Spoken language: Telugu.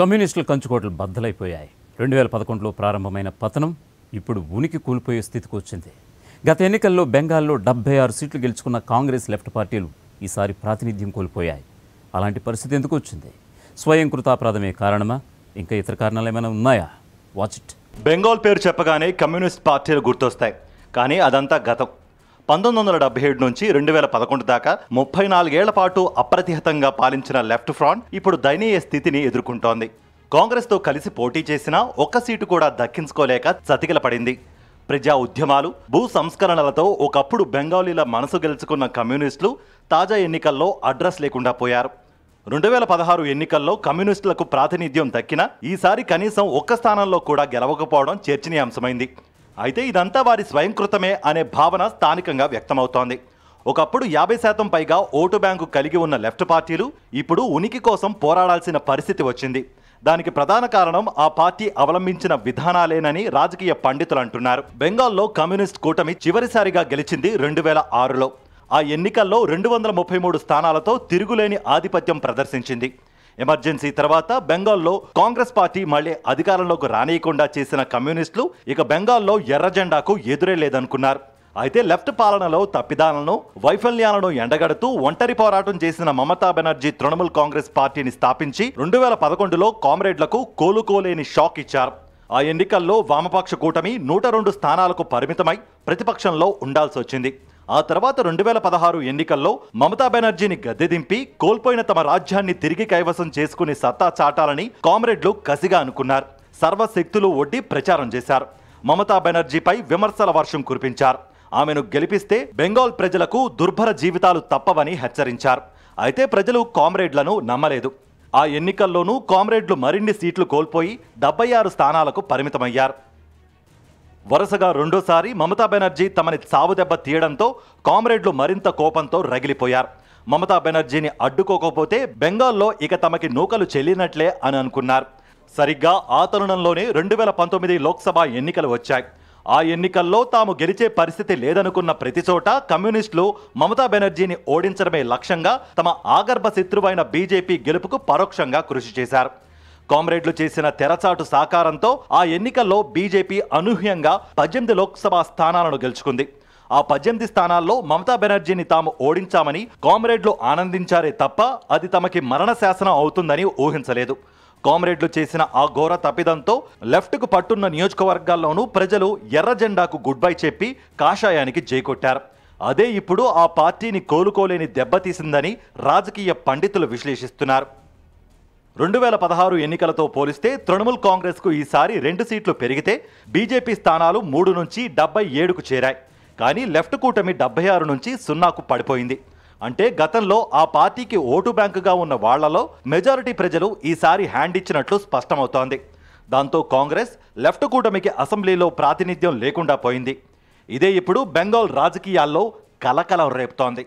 కమ్యూనిస్టుల కంచుకోట్లు బద్దలైపోయాయి రెండు వేల పదకొండులో ప్రారంభమైన పతనం ఇప్పుడు ఉనికి కూలిపోయే స్థితికి వచ్చింది గత ఎన్నికల్లో బెంగాల్లో డెబ్బై ఆరు సీట్లు గెలుచుకున్న కాంగ్రెస్ లెఫ్ట్ పార్టీలు ఈసారి ప్రాతినిధ్యం కోల్పోయాయి అలాంటి పరిస్థితి ఎందుకు వచ్చింది స్వయం కృతాపరాధమే కారణమా ఇంకా ఇతర కారణాలు ఏమైనా ఉన్నాయా వాచ్ ఇట్ బెంగాల్ పేరు చెప్పగానే కమ్యూనిస్ట్ పార్టీలు గుర్తొస్తాయి కానీ అదంతా గతం పంతొమ్మిది వందల డెబ్బై ఏడు నుంచి రెండు వేల పదకొండు దాకా ముప్పై నాలుగేళ్ల పాటు అప్రతిహతంగా పాలించిన లెఫ్ట్ ఫ్రాంట్ ఇప్పుడు దయనీయ స్థితిని ఎదుర్కొంటోంది కాంగ్రెస్తో కలిసి పోటీ చేసినా ఒక్క సీటు కూడా దక్కించుకోలేక చతికిల పడింది ప్రజా ఉద్యమాలు భూ సంస్కరణలతో ఒకప్పుడు బెంగాలీల మనసు గెలుచుకున్న కమ్యూనిస్టులు తాజా ఎన్నికల్లో అడ్రస్ లేకుండా పోయారు రెండు వేల పదహారు ఎన్నికల్లో కమ్యూనిస్టులకు ప్రాతినిధ్యం దక్కినా ఈసారి కనీసం ఒక్క స్థానంలో కూడా గెలవకపోవడం చర్చనీయాంశమైంది అయితే ఇదంతా వారి స్వయంకృతమే అనే భావన స్థానికంగా వ్యక్తమవుతోంది ఒకప్పుడు యాభై శాతం పైగా ఓటు బ్యాంకు కలిగి ఉన్న లెఫ్ట్ పార్టీలు ఇప్పుడు ఉనికి కోసం పోరాడాల్సిన పరిస్థితి వచ్చింది దానికి ప్రధాన కారణం ఆ పార్టీ అవలంబించిన విధానాలేనని రాజకీయ పండితులు అంటున్నారు బెంగాల్లో కమ్యూనిస్ట్ కూటమి చివరిసారిగా గెలిచింది రెండు వేల ఆరులో ఆ ఎన్నికల్లో రెండు వందల ముప్పై మూడు స్థానాలతో తిరుగులేని ఆధిపత్యం ప్రదర్శించింది ఎమర్జెన్సీ తర్వాత బెంగాల్లో కాంగ్రెస్ పార్టీ మళ్ళీ అధికారంలోకి రానియకుండా చేసిన కమ్యూనిస్టులు ఇక బెంగాల్లో ఎర్ర జెండాకు ఎదురే లేదనుకున్నారు అయితే లెఫ్ట్ పాలనలో తప్పిదాలను వైఫల్యాలను ఎండగడుతూ ఒంటరి పోరాటం చేసిన మమతా బెనర్జీ తృణమూల్ కాంగ్రెస్ పార్టీని స్థాపించి రెండు వేల పదకొండులో కామ్రేడ్లకు కోలుకోలేని షాక్ ఇచ్చారు ఆ ఎన్నికల్లో వామపక్ష కూటమి నూట రెండు స్థానాలకు పరిమితమై ప్రతిపక్షంలో ఉండాల్సి వచ్చింది ఆ తర్వాత రెండు వేల పదహారు ఎన్నికల్లో మమతా బెనర్జీని గద్దెదింపి కోల్పోయిన తమ రాజ్యాన్ని తిరిగి కైవసం చేసుకుని సత్తా చాటాలని కామ్రేడ్లు కసిగా అనుకున్నారు సర్వశక్తులు ఒడ్డి ప్రచారం చేశారు మమతా బెనర్జీపై విమర్శల వర్షం కురిపించారు ఆమెను గెలిపిస్తే బెంగాల్ ప్రజలకు దుర్భర జీవితాలు తప్పవని హెచ్చరించారు అయితే ప్రజలు కామ్రేడ్లను నమ్మలేదు ఆ ఎన్నికల్లోనూ కామ్రేడ్లు మరిన్ని సీట్లు కోల్పోయి డెబ్బై ఆరు స్థానాలకు పరిమితమయ్యారు వరుసగా రెండోసారి మమతా బెనర్జీ తమని చావుదెబ్బ తీయడంతో కామ్రేడ్లు మరింత కోపంతో రగిలిపోయారు మమతా బెనర్జీని అడ్డుకోకపోతే బెంగాల్లో ఇక తమకి నూకలు చెల్లినట్లే అని అనుకున్నారు సరిగ్గా ఆ తరుణంలోనే రెండు వేల పంతొమ్మిది లోక్సభ ఎన్నికలు వచ్చాయి ఆ ఎన్నికల్లో తాము గెలిచే పరిస్థితి లేదనుకున్న ప్రతి చోట కమ్యూనిస్టులు మమతా బెనర్జీని ఓడించడమే లక్ష్యంగా తమ ఆగర్భ శత్రువైన బీజేపీ గెలుపుకు పరోక్షంగా కృషి చేశారు కామ్రేడ్లు చేసిన తెరచాటు సాకారంతో ఆ ఎన్నికల్లో బీజేపీ అనూహ్యంగా పద్దెనిమిది లోక్సభ స్థానాలను గెలుచుకుంది ఆ పద్దెనిమిది స్థానాల్లో మమతా బెనర్జీని తాము ఓడించామని కామ్రేడ్లు ఆనందించారే తప్ప అది తమకి మరణ శాసనం అవుతుందని ఊహించలేదు కామ్రేడ్లు చేసిన ఆ ఘోర తప్పిదంతో లెఫ్ట్కు పట్టున్న నియోజకవర్గాల్లోనూ ప్రజలు ఎర్ర జెండాకు గుడ్ బై చెప్పి కాషాయానికి జైకొట్టారు అదే ఇప్పుడు ఆ పార్టీని కోలుకోలేని దెబ్బతీసిందని రాజకీయ పండితులు విశ్లేషిస్తున్నారు రెండు వేల పదహారు ఎన్నికలతో పోలిస్తే తృణమూల్ కాంగ్రెస్కు ఈసారి రెండు సీట్లు పెరిగితే బీజేపీ స్థానాలు మూడు నుంచి డెబ్బై ఏడుకు చేరాయి కానీ లెఫ్ట్ కూటమి డెబ్బై ఆరు నుంచి సున్నాకు పడిపోయింది అంటే గతంలో ఆ పార్టీకి ఓటు బ్యాంకుగా ఉన్న వాళ్లలో మెజారిటీ ప్రజలు ఈసారి హ్యాండ్ ఇచ్చినట్లు స్పష్టమవుతోంది దాంతో కాంగ్రెస్ లెఫ్ట్ కూటమికి అసెంబ్లీలో ప్రాతినిధ్యం లేకుండా పోయింది ఇదే ఇప్పుడు బెంగాల్ రాజకీయాల్లో కలకలం రేపుతోంది